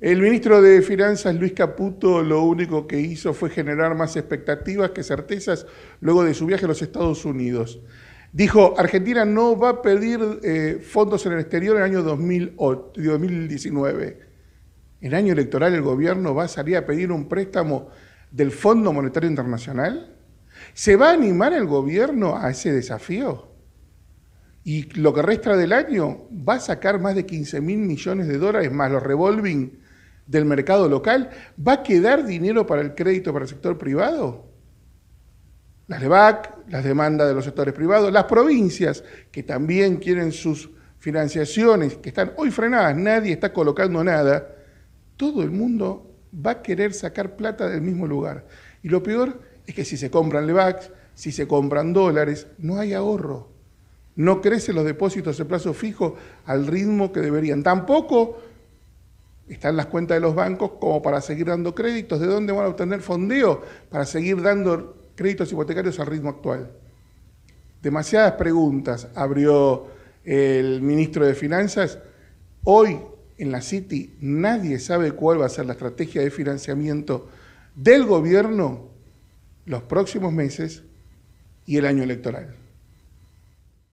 El ministro de Finanzas, Luis Caputo, lo único que hizo fue generar más expectativas que certezas luego de su viaje a los Estados Unidos. Dijo, Argentina no va a pedir eh, fondos en el exterior en el año 2019. En año electoral el gobierno va a salir a pedir un préstamo del Fondo Monetario Internacional. ¿Se va a animar el gobierno a ese desafío? Y lo que resta del año va a sacar más de 15 mil millones de dólares, más los revolving del mercado local, ¿va a quedar dinero para el crédito para el sector privado? Las LEVAC, las demandas de los sectores privados, las provincias que también quieren sus financiaciones, que están hoy frenadas, nadie está colocando nada, todo el mundo va a querer sacar plata del mismo lugar. Y lo peor es que si se compran LEVAC, si se compran dólares, no hay ahorro. No crecen los depósitos de plazo fijo al ritmo que deberían. Tampoco están las cuentas de los bancos como para seguir dando créditos. ¿De dónde van a obtener fondeo para seguir dando créditos hipotecarios al ritmo actual? Demasiadas preguntas abrió el ministro de Finanzas. Hoy en la City nadie sabe cuál va a ser la estrategia de financiamiento del gobierno los próximos meses y el año electoral.